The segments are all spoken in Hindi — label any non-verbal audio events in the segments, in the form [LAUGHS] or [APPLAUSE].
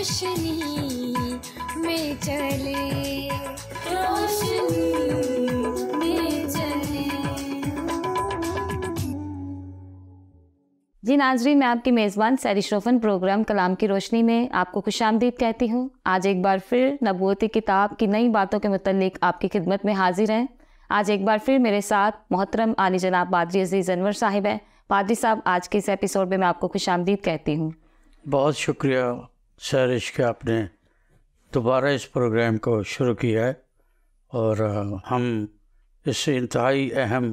रोशनी में चले रोशनी जी नाजरीन मैं आपकी मेज़बान सैरिश्रोफन प्रोग्राम कलाम की रोशनी में आपको खुश आमदीद कहती हूँ आज एक बार फिर नबूती किताब की नई बातों के मतलब आपकी खिदमत में हाजिर हैं आज एक बार फिर मेरे साथ मोहतरम आली जनाब पादरी अजीज़ अनवर साहिब हैं पादरी साहब आज के इस एपिसोड में मैं आपको खुश आमदीद कहती हूँ बहुत शुक्रिया सर इश्क आपने दोबारा इस प्रोग्राम को शुरू किया है और हम इस इंतहाई अहम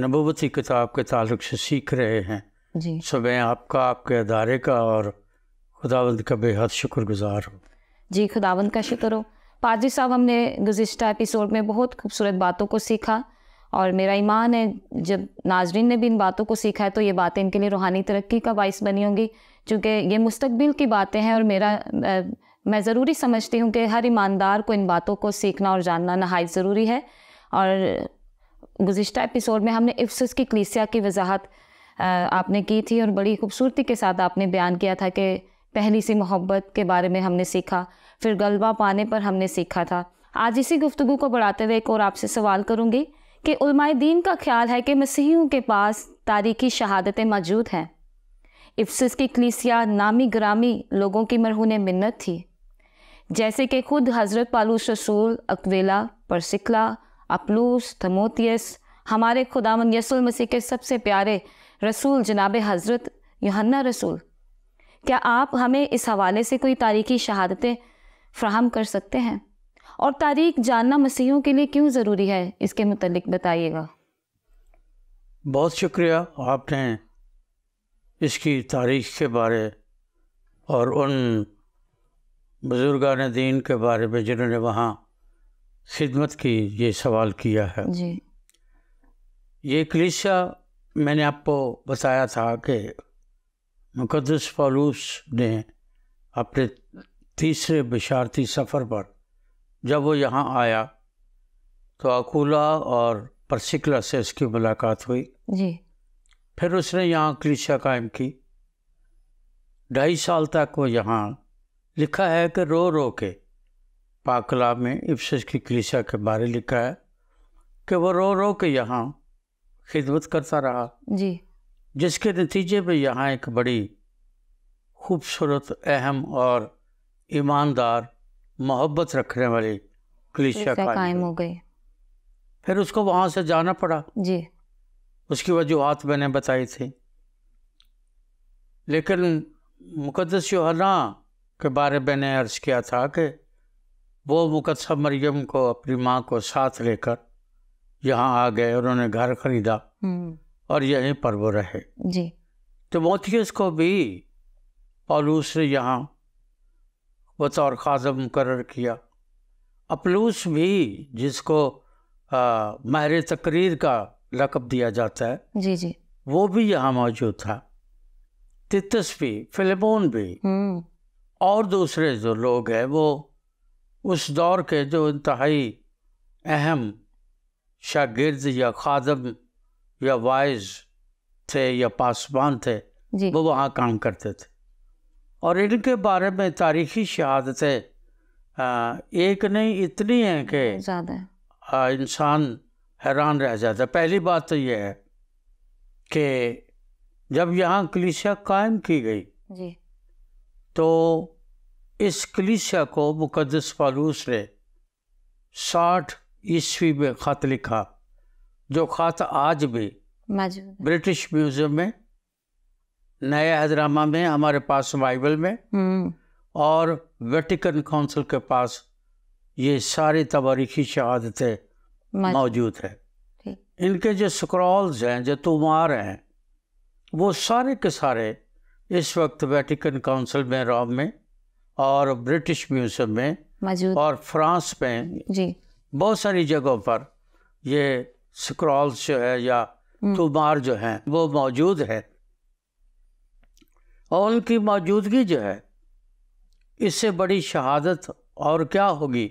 नबूती किताब के ताल्लुक से सीख रहे हैं जी सो मैं आपका आपके अदारे का और खुदावंद का बेहद शुक्रगुजार हूँ जी खुदावंद का शुक्र हो पाजी साहब हमने गुज्त एपिसोड में बहुत खूबसूरत बातों को सीखा और मेरा ईमान है जब नाजरीन ने भी इन बातों को सीखा है तो ये बातें इनके लिए रूहानी तरक्की का बायस बनी होंगी चूँकि ये मुस्तबिल की बातें हैं और मेरा मैं ज़रूरी समझती हूँ कि हर ईमानदार को इन बातों को सीखना और जानना नहाय ज़रूरी है और गुज्त एपिसोड में हमने इफ्स की कलिसिया की वजाहत आपने की थी और बड़ी खूबसूरती के साथ आपने बयान किया था कि पहली सी मोहब्बत के बारे में हमने सीखा फिर गलबा पाने पर हमने सीखा था आज इसी गुफ्तु को बढ़ाते हुए एक और आपसे सवाल करूँगी कि दीन का ख्याल है कि मसीहियों के पास तारीखी शहादतें मौजूद हैं इफ्सिस की कलीसिया नामी ग्रामी लोगों की मरहून मिन्नत थी जैसे कि खुद हज़रत पालूस रसूल अकवेला परसिकला अपलूस थमोतियस हमारे खुदामन यसूल मसीह के सबसे प्यारे रसूल जनाब हज़रत यहन्ना रसूल क्या आप हमें इस हवाले से कोई तारीखी शहादतें फ्राहम कर सकते हैं और तारीख जानना मसीहों के लिए क्यों ज़रूरी है इसके मतलब बताइएगा बहुत शुक्रिया आपने इसकी तारीख के बारे और उन बुजुर्गान दीन के बारे में जिन्होंने वहाँ खिदमत की ये सवाल किया है जी ये कलिसा मैंने आपको बताया था कि मुकदस फालूस ने अपने तीसरे बशारती सफ़र पर जब वो यहाँ आया तो अकूला और परसिकला से उसकी मुलाकात हुई जी फिर उसने यहाँ क्लिशा कायम की ढाई साल तक वो यहाँ लिखा है कि रो रो के पाकला में इफ्स की क्लिशा के बारे लिखा है कि वो रो रो के यहाँ खिदमत करता रहा जी जिसके नतीजे में यहाँ एक बड़ी खूबसूरत अहम और ईमानदार मोहब्बत रखने वाली क्लिशा कायम हो गई फिर उसको वहां से जाना पड़ा जी उसकी वजूहत मैंने बताई थी लेकिन मुकदस योहना के बारे में मैंने अर्ज़ किया था कि वो मुकदसा मरियम को अपनी माँ को साथ लेकर यहाँ आ गए उन्होंने घर खरीदा हम्म। और यहीं पर वो रहे जी तो मोतियस को भी पॉलूस ने यहाँ बतौर खाजब मुकर किया अपलूस भी जिसको माहिर तकरीर का लकब दिया जाता है जी जी वो भी यहाँ मौजूद था तितस भी फिलेमोन भी हम्म। और दूसरे जो लोग हैं वो उस दौर के जो इंतहाई अहम शागिर्द या खादम या वाइज थे या पासवान थे वो वहाँ काम करते थे और इनके बारे में तारीखी शहादतें एक नहीं इतनी हैं कि इंसान हैरान रह जाता है पहली बात तो यह है कि जब यहाँ कलिसिया कायम की गई जी तो इस कलिसिया को मुकदस फालूस ने साठ ईस्वी में ख़त लिखा जो ख़त आज भी ब्रिटिश म्यूज़ियम में नए हजरामा में हमारे पास बाइबल में हम्म। और वेटिकन काउंसिल के पास ये सारी तबारीखी शहादतें मौजूद है इनके जो स्क्रॉल्स हैं जो तुमार हैं वो सारे के सारे इस वक्त वेटिकन काउंसिल में रोम में और ब्रिटिश म्यूजियम में और फ्रांस में बहुत सारी जगहों पर ये स्क्रॉल्स जो है या हम्म। तुमार जो हैं वो मौजूद है और उनकी मौजूदगी जो है इससे बड़ी शहादत और क्या होगी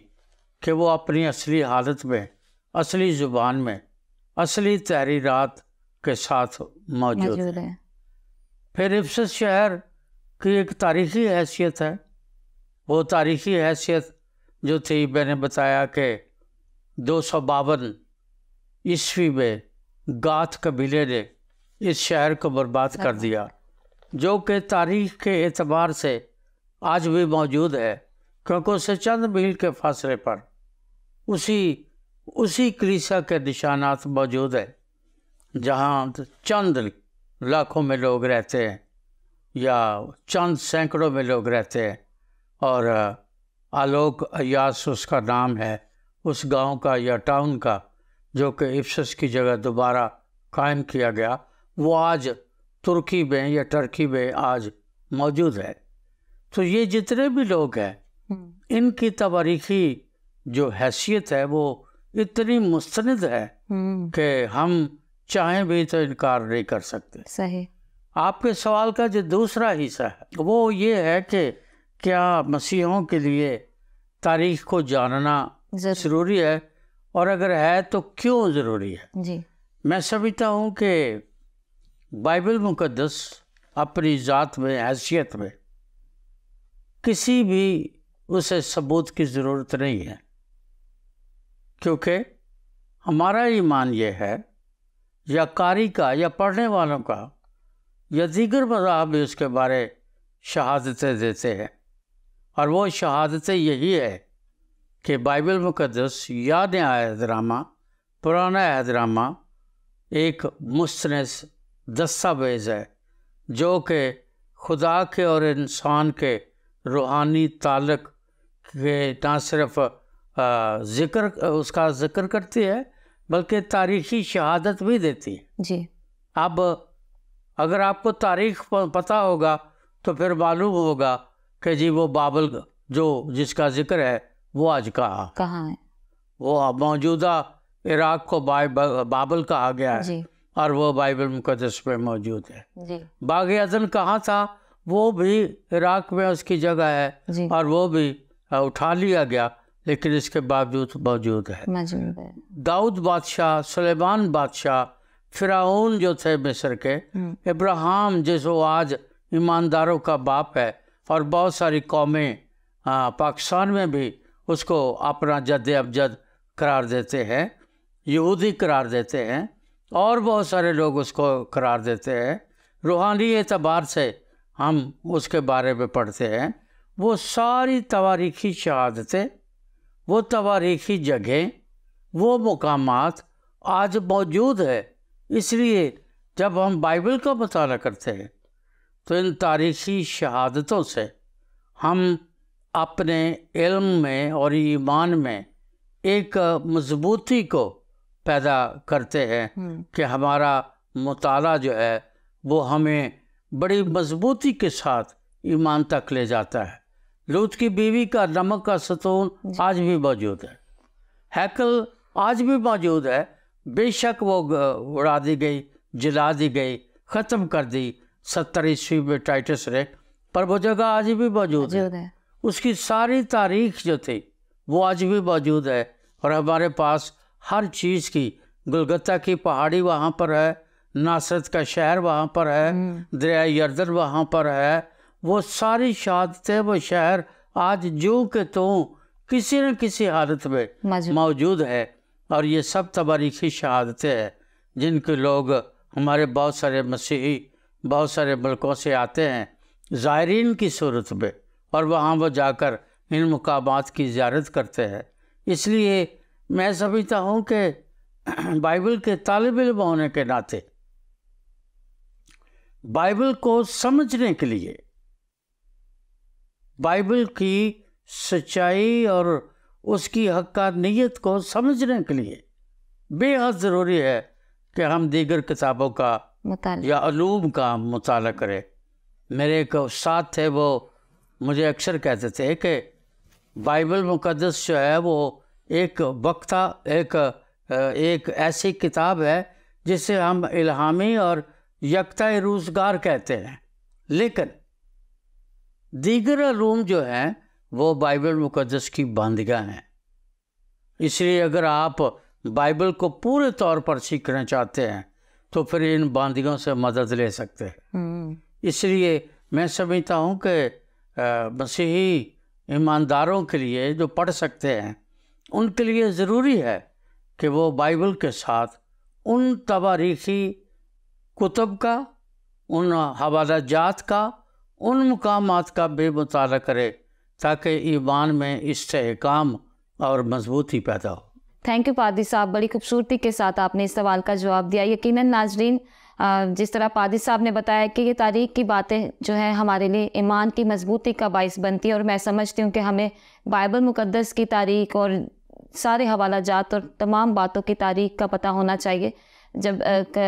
कि वो अपनी असली हालत में असली ज़ुबान में असली तहरीरात के साथ मौजूद है फिर इफ्स शहर की एक तारीखी हैसियत है वो तारीखी हैसियत जो थी मैंने बताया कि दो सौ बावन ईस्वी में गाथ कबीले ने इस शहर को बर्बाद कर दिया जो कि तारीख के एतबार से आज भी मौजूद है क्योंकि उससे चंद मील के फासले पर उसी उसी कलीसा के निशानात मौजूद है जहाँ चंद लाखों में लोग रहते हैं या चंद सैकड़ों में लोग रहते हैं और आलोक अयास उसका नाम है उस गांव का या टाउन का जो कि इफ्स की जगह दोबारा कायम किया गया वो आज तुर्की में या टर्की में आज मौजूद है तो ये जितने भी लोग हैं हम्म। इनकी तबारीखी जो हैसियत है वो इतनी मुस्तंद है हम्म। कि हम चाहें भी तो इनकार नहीं कर सकते सही आपके सवाल का जो दूसरा हिस्सा है वो ये है कि क्या मसीहों के लिए तारीख को जानना ज़रूरी है और अगर है तो क्यों ज़रूरी है जी मैं समझता हूँ कि बाइबल मुक़दस अपनी ज़ात में हैसियत में किसी भी उसे सबूत की ज़रूरत नहीं है क्योंकि हमारा ईमान यह है या कारी का या पढ़ने वालों का या दीगर मजाब भी उसके बारे शहादतें देते हैं और वो शहादतें यही है कि बाइबल मुक़दस याद नया ड्रामा पुराना ड्रामा एक मुस्तनस दस्तावेज़ है जो कि खुदा के और इंसान के रूहानी तालक के ना सिर्फ ज़िक्र उसका ज़िक्र करती है बल्कि तारीखी शहादत भी देती है जी अब अगर आपको तारीख पता होगा तो फिर मालूम होगा कि जी वो बाबल जो जिसका जिक्र है वो आज कहाँ कहाँ है वो मौजूदा इराक को बाबल कहा गया है और वो बाइबल मुकदस में मौजूद है बाग अजन कहाँ था वो भी इराक में उसकी जगह है और वो भी उठा लिया गया लेकिन इसके बावजूद मौजूद है दाऊद बादशाह सुलेमान बादशाह फिराउन जो थे मिस्र के हम्म। इब्राहिम वो आज ईमानदारों का बाप है और बहुत सारी कौमें पाकिस्तान में भी उसको अपना जद अबजद करार देते हैं यहूदी करार देते हैं और बहुत सारे लोग उसको करार देते हैं रूहानी एतबार से हम उसके बारे में पढ़ते हैं वो सारी तवारीखी शहादतें वो तवारीखी जगहें वो मकाम आज मौजूद है इसलिए जब हम बाइबल का मताल करते हैं तो इन तारीखी शहादतों से हम अपने इल्म में और ईमान में एक मजबूती को पैदा करते हैं हम्म। कि हमारा मताल जो है वो हमें बड़ी मजबूती के साथ ईमान तक ले जाता है लूत की बीवी का नमक का सतून आज भी मौजूद है हैकल आज भी मौजूद है बेशक वो उड़ा दी गई जला दी गई ख़त्म कर दी सत्तर ईस्वी में टाइटस ने पर वो जगह आज भी मौजूद है।, है उसकी सारी तारीख जो थी वो आज भी मौजूद है और हमारे पास हर चीज़ की गुलगत्ता की पहाड़ी वहाँ पर है नासरत का शहर वहाँ पर है हम्म। दरिया यर्दन वहाँ पर है वो सारी शहादतें वो शहर आज जो के तो किसी न किसी हालत में मौजूद है और ये सब तबारीखी शहादतें हैं जिनके लोग हमारे बहुत सारे मसीही बहुत सारे मुल्कों से आते हैं ज़ायरीन की सूरत में और वहाँ वो जाकर इन मुकाम की ज्यारत करते हैं इसलिए मैं समझता हूँ कि बाइबल के तालब इलम होने के नाते बाइबल को समझने के लिए बाइबल की सच्चाई और उसकी नीयत को समझने के लिए बेहद ज़रूरी है कि हम दीगर किताबों का या अलूम का मताल करें मेरे एक साथ थे वो मुझे अक्सर कहते थे कि बाइबल मुकदस जो है वो एक वक्ता एक एक ऐसी किताब है जिसे हम इल्हामी और यकता रोज़गार कहते हैं लेकिन दीगर रूम जो हैं वो बाइबल मुकदस की बांदगा हैं इसलिए अगर आप बाइबल को पूरे तौर पर सीखना चाहते हैं तो फिर इन बांदगियों से मदद ले सकते हैं हम्म। इसलिए मैं समझता हूँ कि मसीही ईमानदारों के लिए जो पढ़ सकते हैं उनके लिए ज़रूरी है कि वो बाइबल के साथ उन तबारीखी कुतुब का उन हवाला जात का उन मकाम का भी मुताल करे ताकि ईमान में इसकाम और मजबूती पैदा हो थैंक यू पादी साहब बड़ी खूबसूरती के साथ आपने इस सवाल का जवाब दिया यकीनन नाजरीन जिस तरह पादी साहब ने बताया कि ये तारीख की बातें जो है हमारे लिए ईमान की मजबूती का बायस बनती है और मैं समझती हूँ कि हमें बाइबल मुकद्दस की तारीख और सारे हवाला जात और तमाम बातों की तारीख का पता होना चाहिए जब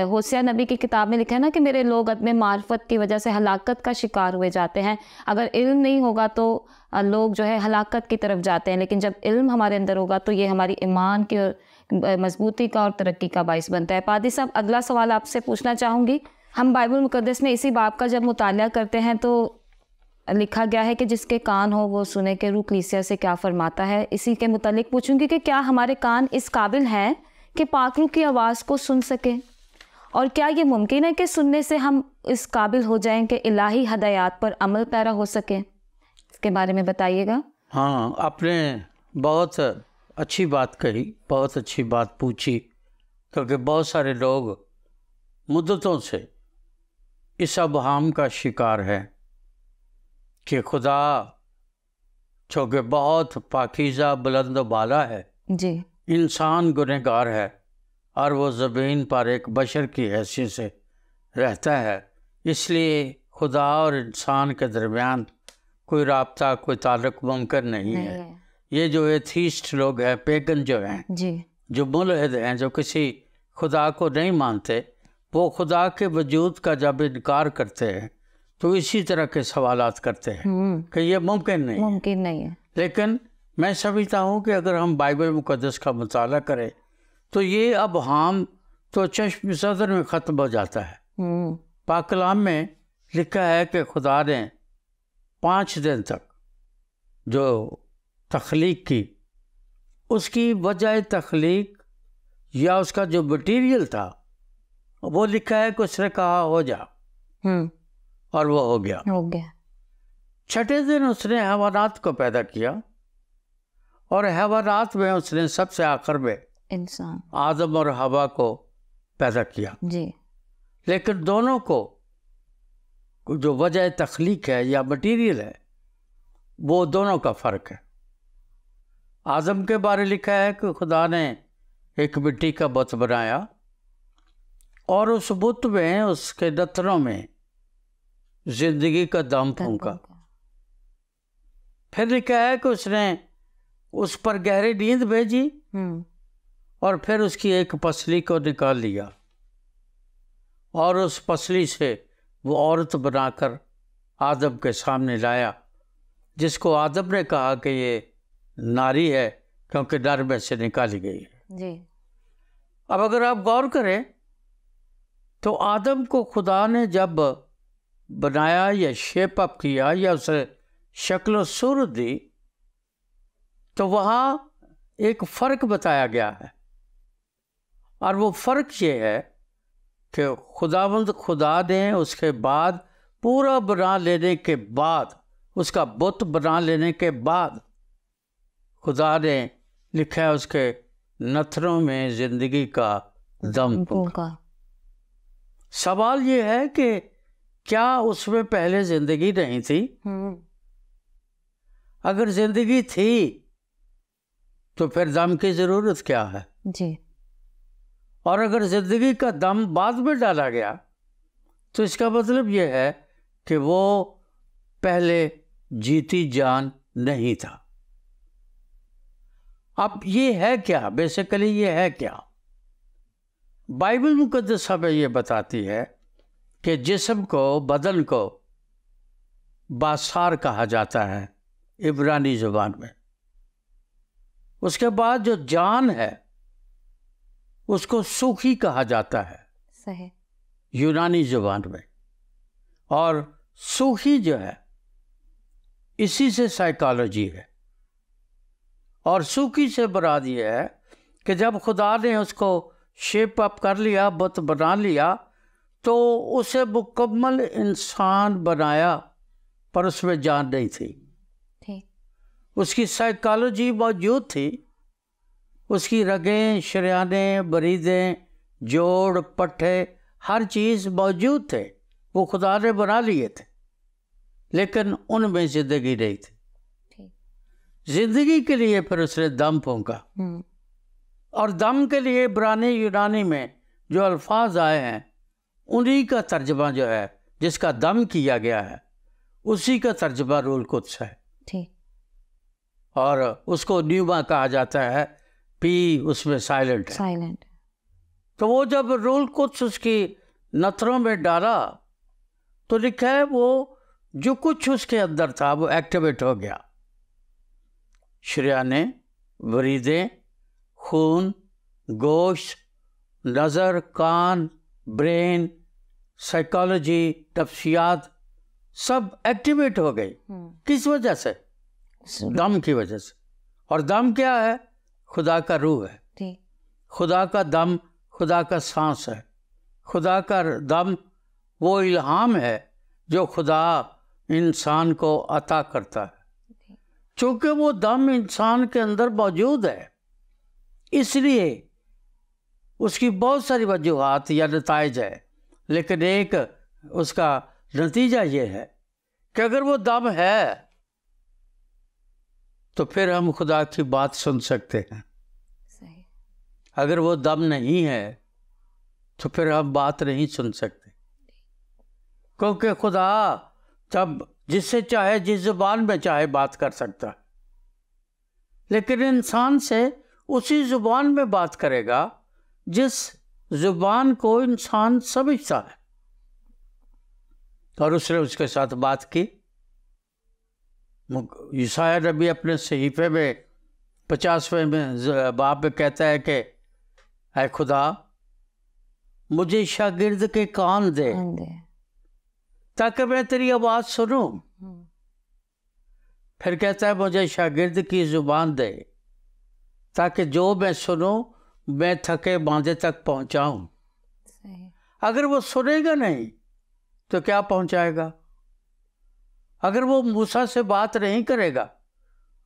होसिया नबी की किताब में लिखा है ना कि मेरे लोग अदम मार्फत की वजह से हलाकत का शिकार हुए जाते हैं अगर इल्म नहीं होगा तो लोग जो है हलाकत की तरफ जाते हैं लेकिन जब इल्म हमारे अंदर होगा तो ये हमारी ईमान की और मजबूती का और तरक्की का बायस बनता है पादी साहब अगला सवाल आपसे पूछना चाहूँगी हम बाइबल मुकदस में इसी बाप का जब मुताल करते हैं तो लिखा गया है कि जिसके कान हो वो सुने के रू लीसिया से क्या फरमाता है इसी के मुतालिक पूछूंगी कि क्या हमारे कान इस काबिल हैं कि पाखरू की आवाज़ को सुन सकें और क्या ये मुमकिन है कि सुनने से हम इस काबिल हो जाएं कि इलाही हदायत पर अमल पैरा हो सके इसके बारे में बताइएगा हाँ आपने बहुत अच्छी बात कही बहुत अच्छी बात पूछी क्योंकि बहुत सारे लोग मुद्दतों से इस हम का शिकार हैं कि खुदा चूंकि बहुत पाकिज़ा बुलंद बाला है जी इंसान गुनहगार है और वो ज़मीन पर एक बशर की हैसियत से रहता है इसलिए खुदा और इंसान के दरमियान कोई रबता कोई ताल्लुक मुमकिन नहीं, नहीं है।, है ये जो एथीस्ट लोग हैं पेगन जो हैं जी जो मुलहद हैं जो किसी खुदा को नहीं मानते वो खुदा के वजूद का जब इनकार करते हैं तो इसी तरह के सवाल करते हैं हम्म। कि ये मुमकिन नहीं मुमकिन नहीं है लेकिन मैं समझता हूँ कि अगर हम बाइबल मुकदस का मताल करें तो ये अब हम तो चश्म सदर में ख़त्म हो जाता है हम्म। पाकलाम में लिखा है कि खुदा ने पाँच दिन तक जो तख्लीक की उसकी वजह तख्लीक या उसका जो मटेरियल था वो लिखा है कि उसने कहा हो जा हम्म। और वो हो गया हो गया छठे दिन उसने हैवानात को पैदा किया और हैवानात में उसने सबसे आखिर में इंसान आदम और हवा को पैदा किया जी लेकिन दोनों को जो वजह तख्लीक है या मटीरियल है वो दोनों का फ़र्क है आज़म के बारे लिखा है कि खुदा ने एक मिट्टी का बुत बनाया और उस बुत में उसके दत्नों में जिंदगी का दम फूका फिर लिखा है कि उसने उस पर गहरी नींद भेजी हम्म। और फिर उसकी एक पसली को निकाल लिया और उस पसली से वो औरत बनाकर आदम के सामने लाया जिसको आदम ने कहा कि ये नारी है क्योंकि डर में से निकाली गई है जी अब अगर आप गौर करें तो आदम को खुदा ने जब बनाया या शेप अप किया या उसे शक्ल सुर दी तो वहाँ एक फ़र्क बताया गया है और वो फ़र्क ये है कि खुदावंद खुदा दें उसके बाद पूरा बना लेने के बाद उसका बुत बना लेने के बाद खुदा ने लिखा है उसके नथरों में ज़िंदगी का दम का सवाल ये है कि क्या उसमें पहले जिंदगी नहीं थी हम्म। अगर जिंदगी थी तो फिर दम की जरूरत क्या है जी और अगर जिंदगी का दम बाद में डाला गया तो इसका मतलब यह है कि वो पहले जीती जान नहीं था अब ये है क्या बेसिकली ये है क्या बाइबल मुकदस हमें ये बताती है कि जिसम को बदन को बासार कहा जाता है इब्रानी ज़ुबान में उसके बाद जो जान है उसको सूखी कहा जाता है सही यूनानी ज़ुबान में और सूखी जो है इसी से साइकोलॉजी है और सूखी से बराद ये है कि जब खुदा ने उसको शेप अप कर लिया बुत बना लिया तो उसे मुकम्मल इंसान बनाया पर उसमें जान नहीं थी उसकी साइकोलॉजी मौजूद थी उसकी रगें शरियाने बरीदें जोड़ पट्टे हर चीज़ मौजूद थे वो खुदा ने बना लिए थे लेकिन उनमें ज़िंदगी नहीं थी ज़िंदगी के लिए फिर उसने दम फोंका हम्म। और दम के लिए पुराने यूनानी में जो अल्फाज आए हैं उन्हीं का तर्जमा जो है जिसका दम किया गया है उसी का तर्जमा रोल कुछ है ठीक और उसको न्यूमा कहा जाता है पी उसमें साइलेंट साइलेंट तो वो जब रोल कुछ उसकी नथरों में डाला तो लिखा है वो जो कुछ उसके अंदर था वो एक्टिवेट हो गया श्रेयाने वरीदें खून गोश्त नज़र कान ब्रेन साइकोलॉजी तफसियात सब एक्टिवेट हो गई हम्म। किस वजह से दम की वजह से और दम क्या है खुदा का रूह है खुदा का दम खुदा का सांस है खुदा का दम वो इल्हाम है जो खुदा इंसान को अता करता है चूँकि वो दम इंसान के अंदर मौजूद है इसलिए उसकी बहुत सारी वजूहत या नतज है लेकिन एक उसका नतीजा ये है कि अगर वो दम है तो फिर हम खुदा की बात सुन सकते हैं सही। अगर वो दम नहीं है तो फिर हम बात नहीं सुन सकते क्योंकि खुदा तब जिससे चाहे जिस जुबान में चाहे बात कर सकता लेकिन इंसान से उसी जुबान में बात करेगा जिस जुबान को इंसान समझता है और उसने उसके साथ बात की ईसाया नबी अपने सहीफे में पचासवें में बाप में कहता है कि है खुदा मुझे शागिर्द के कान दे, ताकि मैं तेरी आवाज़ सुनू हम्म। फिर कहता है मुझे शागिर्द की ज़ुबान दे ताकि जो मैं सुनू मैं थके बांधे तक पहुंचाऊं अगर वो सुनेगा नहीं तो क्या पहुंचाएगा अगर वो मूसा से बात नहीं करेगा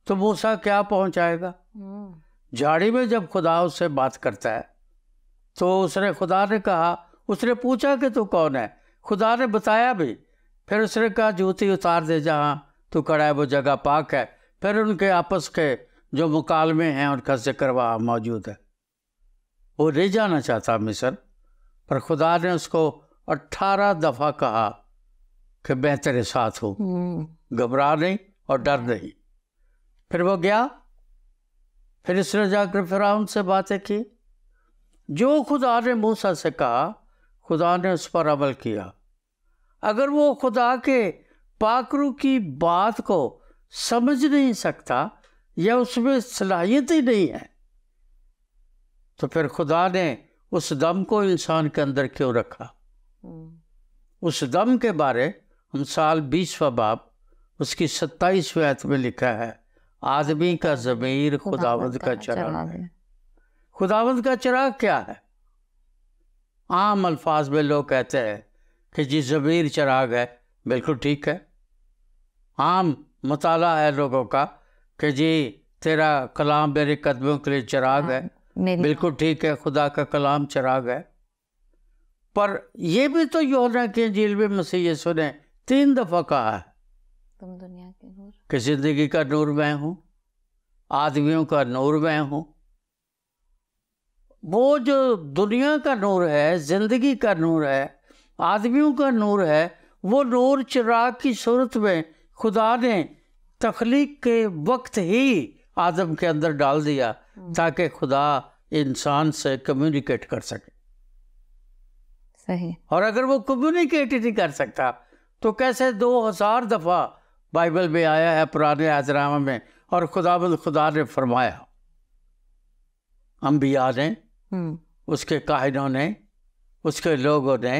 तो मूसा क्या पहुंचाएगा हम्म। झाड़ी में जब खुदा उससे बात करता है तो उसने खुदा ने कहा उसने पूछा कि तू कौन है खुदा ने बताया भी फिर उसने कहा जूती उतार दे जहाँ तू खड़ा है वो जगह पाक है फिर उनके आपस के जो मुकालमे हैं उनका जिक्र वहाँ मौजूद है वो रह जाना चाहता मिसर पर खुदा ने उसको अट्ठारह दफ़ा कहा कि मैं तेरे साथ हूँ हम्म। घबरा नहीं और डर नहीं फिर वो गया फिर इसने जाकर फिर से बातें की जो खुदा ने मूसा से कहा खुदा ने उस पर अमल किया अगर वो खुदा के पाकरू की बात को समझ नहीं सकता या उसमें सलाहियत ही नहीं है तो फिर खुदा ने उस दम को इंसान के अंदर क्यों रखा हम्म। उस दम के बारे हम साल बीसवा बाप उसकी सत्ताईसवें आयत में लिखा है आदमी का ज़मीर खुदावंद का चराग है खुदावंद का चराग क्या है आम अल्फाज में लोग कहते हैं कि जी ज़मीर चराग है बिल्कुल ठीक है आम मताला है लोगों का कि जी तेरा कलाम मेरे कदमों के लिए चराग हाँ। है बिल्कुल ठीक है खुदा का कलाम चराग है पर यह भी तो योना कि जेल में मसीह यीशु ने तीन दफा कहा है तुम दुनिया के नूर कि जिंदगी का नूर मैं हूँ आदमियों का नूर मैं हूँ वो जो दुनिया का नूर है जिंदगी का नूर है आदमियों का नूर है वो नूर चिराग की सूरत में खुदा ने तखलीक के वक्त ही आदम के अंदर डाल दिया हाँ। ताकि खुदा इंसान से कम्युनिकेट कर सके सही और अगर वो कम्युनिकेट ही नहीं कर सकता तो कैसे दो हजार दफ़ा बाइबल में आया है पुराने आजरामा में और खुदा खुदा ने फरमाया अंबिया ने हम्म। उसके काहिनों ने उसके लोगों ने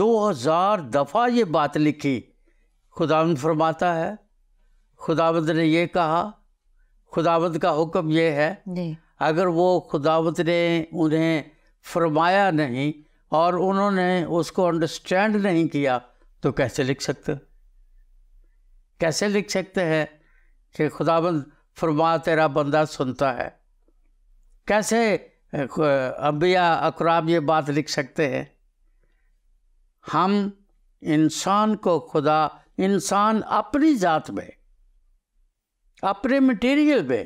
दो हजार दफ़ा ये बात लिखी खुदा फरमाता है खुदावंद ने ये कहा खुदावत का हुक्म ये है अगर वो खुदावत ने उन्हें फरमाया नहीं और उन्होंने उसको अंडरस्टैंड नहीं किया तो कैसे लिख सकते कैसे लिख सकते हैं कि खुदाबंद फरमा तेरा बंदा सुनता है कैसे अबिया अकराब ये बात लिख सकते हैं हम इंसान को खुदा इंसान अपनी ज़ात में अपने मटेरियल पे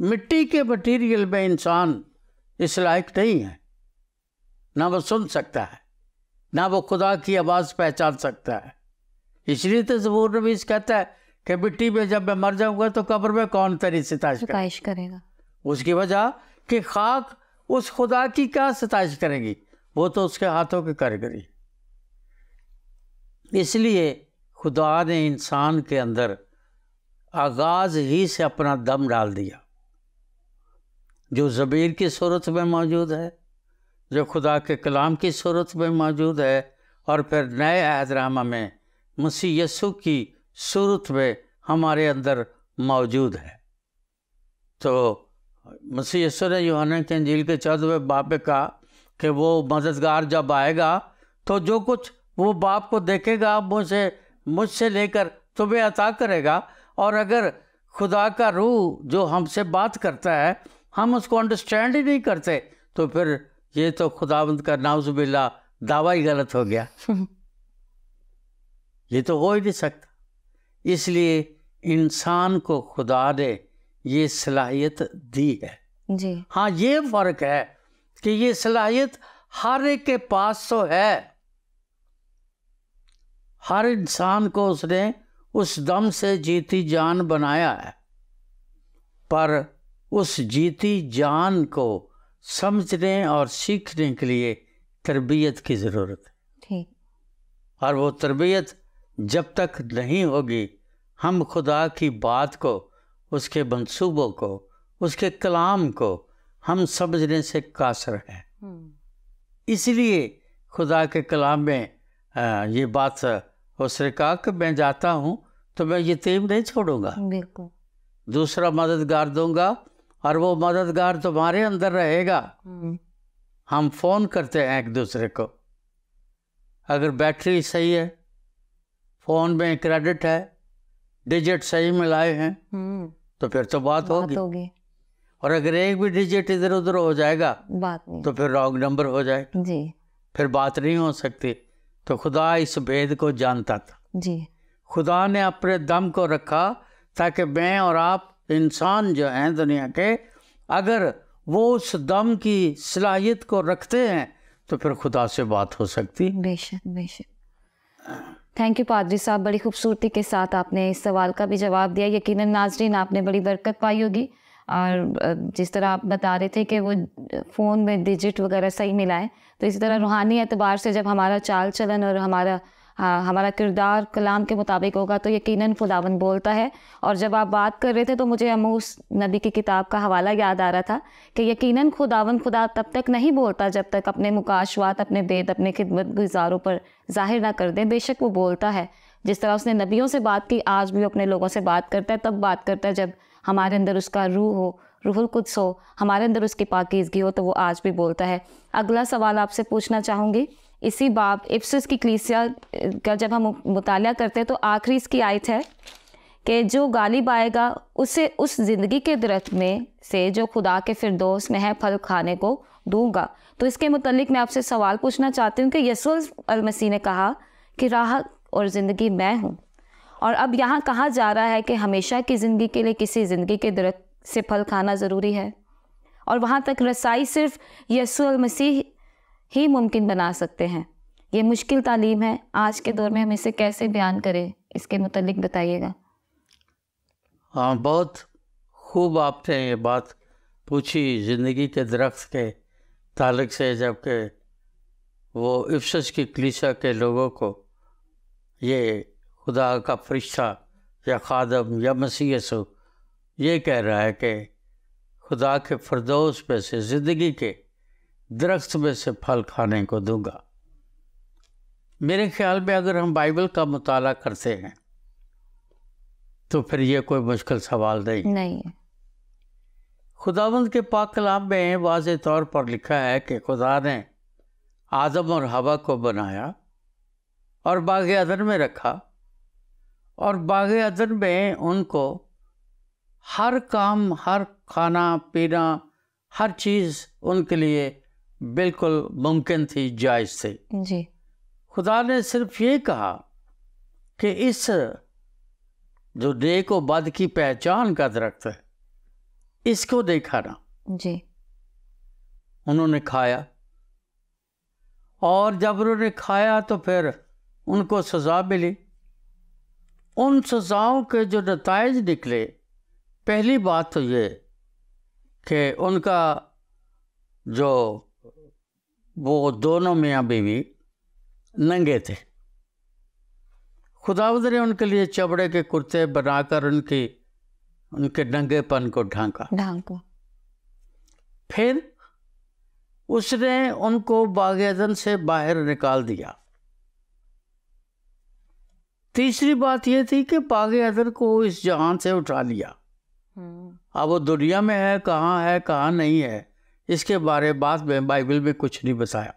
मिट्टी के मटेरियल पे इंसान इस लायक नहीं है ना वो सुन सकता है ना वो खुदा की आवाज़ पहचान सकता है इसलिए तो जबूर नबीज कहता है कि मिट्टी में जब मैं मर जाऊंगा तो कब्र में कौन तेरी सिताइश करेगा उसकी वजह कि खाक उस खुदा की क्या सताइश करेगी वो तो उसके हाथों के कारीगरी इसलिए खुदा ने इंसान के अंदर आगाज़ ही से अपना दम डाल दिया जो ज़बीर की सूरत में मौजूद है जो खुदा के कलाम की सूरत में मौजूद है और फिर नए अहदरामा में मुसी यसु की सूरत में हमारे अंदर मौजूद है तो मुसी यसु ने योहान के अंजील के चौदहवें बाप कहा कि वो मददगार जब आएगा तो जो कुछ वो बाप को देखेगा मुझे मुझसे लेकर तुम्हें अता करेगा और अगर खुदा का रूह जो हमसे बात करता है हम उसको अंडरस्टैंड ही नहीं करते तो फिर ये तो खुदाबंद का नाउजबिल्ला दावा ही गलत हो गया [LAUGHS] ये तो हो ही नहीं सकता इसलिए इंसान को खुदा ने ये सलाहियत दी है जी हाँ ये फर्क है कि ये सलाहियत हर एक के पास तो है हर इंसान को उसने उस दम से जीती जान बनाया है पर उस जीती जान को समझने और सीखने के लिए तरबियत की ज़रूरत है और वो तरबियत जब तक नहीं होगी हम खुदा की बात को उसके मंसूबों को उसके कलाम को हम समझने से कासर हैं हम्म। इसलिए खुदा के कलाम में ये बात और कि मैं जाता हूँ तो मैं यतीम नहीं छोड़ूंगा दूसरा मददगार दूंगा और वो मददगार तुम्हारे अंदर रहेगा हम्म। हम फ़ोन करते हैं एक दूसरे को अगर बैटरी सही है फ़ोन में क्रेडिट है डिजिट सही मिलाए हैं हम्म। तो फिर तो बात, बात होगी हो और अगर एक भी डिजिट इधर उधर हो जाएगा बात नहीं। तो फिर रॉन्ग नंबर हो जाएगा जी फिर बात नहीं हो सकती तो खुदा इस भेद को जानता था जी खुदा ने अपने दम को रखा ताकि मैं और आप इंसान जो हैं दुनिया के अगर वो उस दम की सलाहियत को रखते हैं तो फिर खुदा से बात हो सकती बेशक बेशक थैंक यू पादरी साहब बड़ी खूबसूरती के साथ आपने इस सवाल का भी जवाब दिया यकीनन नाजरीन आपने बड़ी बरकत पाई होगी और जिस तरह आप बता रहे थे कि वो फ़ोन में डिजिट वगैरह सही मिला है तो इसी तरह रूहानी एतबार से जब हमारा चाल चलन और हमारा हाँ हमारा किरदार कलाम के मुताबिक होगा तो यकीनन खुदावन बोलता है और जब आप बात कर रहे थे तो मुझे अमूस नबी की किताब का हवाला याद आ रहा था कि यकीनन खुदावन खुदा तब तक नहीं बोलता जब तक अपने मुकाशवात अपने बेद अपने खिदमत गुजारों पर जाहिर ना कर दें बेशक वो बोलता है जिस तरह उसने नबियों से बात की आज भी अपने लोगों से बात करता है तब बात करता है जब हमारे अंदर उसका रूह हो रूहुल कुछ हो हमारे अंदर उसकी पाकिजगी हो तो वो आज भी बोलता है अगला सवाल आपसे पूछना चाहूँगी इसी बाब इफ्स की क्लीसिया का जब हम मुताल करते हैं तो आखिरी इसकी आयत है कि जो गालिब आएगा उसे उस ज़िंदगी के दरख्त में से जो खुदा के फिरदोस में है फल खाने को दूंगा तो इसके मतलब मैं आपसे सवाल पूछना चाहती हूँ कि यसुल अलमसी ने कहा कि राह और ज़िंदगी मैं हूँ और अब यहाँ कहा जा रहा है कि हमेशा की ज़िंदगी के लिए किसी ज़िंदगी के दरख्त से फल खाना ज़रूरी है और वहाँ तक रसाई सिर्फ यसुल मसीह ही मुमकिन बना सकते हैं ये मुश्किल तालीम है आज के दौर में हम इसे कैसे बयान करें इसके मतलब बताइएगा हाँ बहुत खूब आपने ये बात पूछी ज़िंदगी के दरख्त के तालक से जबकि वो इफ्स की क्लिसा के लोगों को ये खुदा का फरिश्ता या खादम या मसीसु ये कह रहा है कि खुदा के फरदोस में से ज़िंदगी के दरख्त में से फल खाने को दूंगा मेरे ख्याल में अगर हम बाइबल का मताल करते हैं तो फिर ये कोई मुश्किल सवाल नहीं नहीं खुदावंद के पाक कलाम में वाज तौर पर लिखा है कि खुदा ने आदम और हवा को बनाया और बाग अदन में रखा और बाग अदन में उनको हर काम हर खाना पीना हर चीज़ उनके लिए बिल्कुल मुमकिन थी जायज़ थी जी खुदा ने सिर्फ ये कहा कि इस जो डे को बद की पहचान का दरख्त है इसको देखा ना जी उन्होंने खाया और जब उन्होंने खाया तो फिर उनको सज़ा मिली उन सज़ाओं के जो नतज निकले पहली बात तो ये कि उनका जो वो दोनों मियाँ बीवी नंगे थे खुदावद ने उनके लिए चबड़े के कुर्ते बनाकर उनकी उनके नंगेपन को ढांका ढांका फिर उसने उनको बागेदन से बाहर निकाल दिया तीसरी बात यह थी कि पाग अदर को इस जहान से उठा लिया हम्म। अब वो दुनिया में है कहाँ है कहाँ नहीं है इसके बारे बाद में बाइबल में कुछ नहीं बताया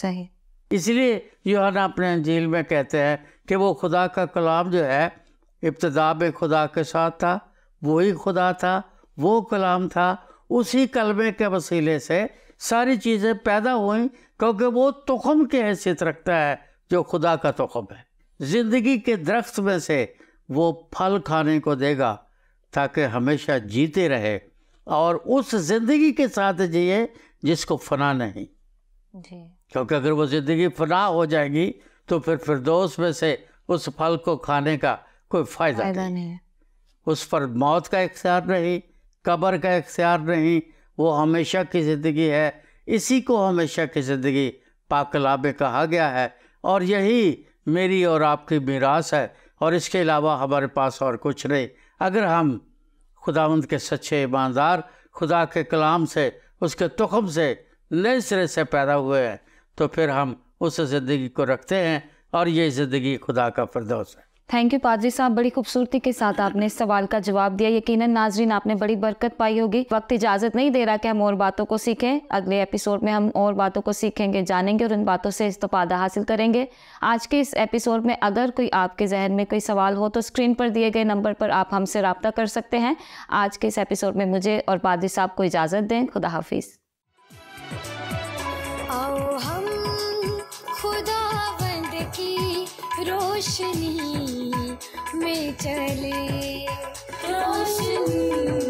सही इसलिए योहाना अपने झील में कहते हैं कि वो खुदा का कलाम जो है इब्तदा में खुदा के साथ था वही खुदा था वो कलाम था उसी कलमे के वसीले से सारी चीज़ें पैदा हुई क्योंकि वो तुखम की हैसियत रखता है जो खुदा का तुखम है जिंदगी के दरख्त में से वो फल खाने को देगा ताकि हमेशा जीते रहे और उस जिंदगी के साथ जिए जिसको फना नहीं जी क्योंकि अगर वो ज़िंदगी फना हो जाएगी तो फिर फिरदोस में से उस फल को खाने का कोई फ़ायदा नहीं।, नहीं उस पर मौत का इख्तियार नहीं कब्र का इख्तियार नहीं वो हमेशा की ज़िंदगी है इसी को हमेशा की ज़िंदगी पाकला में कहा गया है और यही मेरी और आपकी मीरास है और इसके अलावा हमारे पास और कुछ नहीं अगर हम खुदावंद के सच्चे ईमानदार खुदा के कलाम से उसके तुखम से नए सिरे से पैदा हुए हैं तो फिर हम उस ज़िंदगी को रखते हैं और ये ज़िंदगी खुदा का फरदोस है थैंक यू पादरी साहब बड़ी खूबसूरती के साथ आपने इस सवाल का जवाब दिया यकीनन नाजरीन आपने बड़ी बरकत पाई होगी वक्त इजाज़त नहीं दे रहा कि हम और बातों को सीखें अगले एपिसोड में हम और बातों को सीखेंगे जानेंगे और इन बातों से इस्तफादा हासिल करेंगे आज के इस एपिसोड में अगर कोई आपके जहन में कोई सवाल हो तो स्क्रीन पर दिए गए नंबर पर आप हमसे रबता कर सकते हैं आज के इस एपिसोड में मुझे और पादरी साहब को इजाज़त दें खुदा हाफिज़ रोशनी में चले रोशनी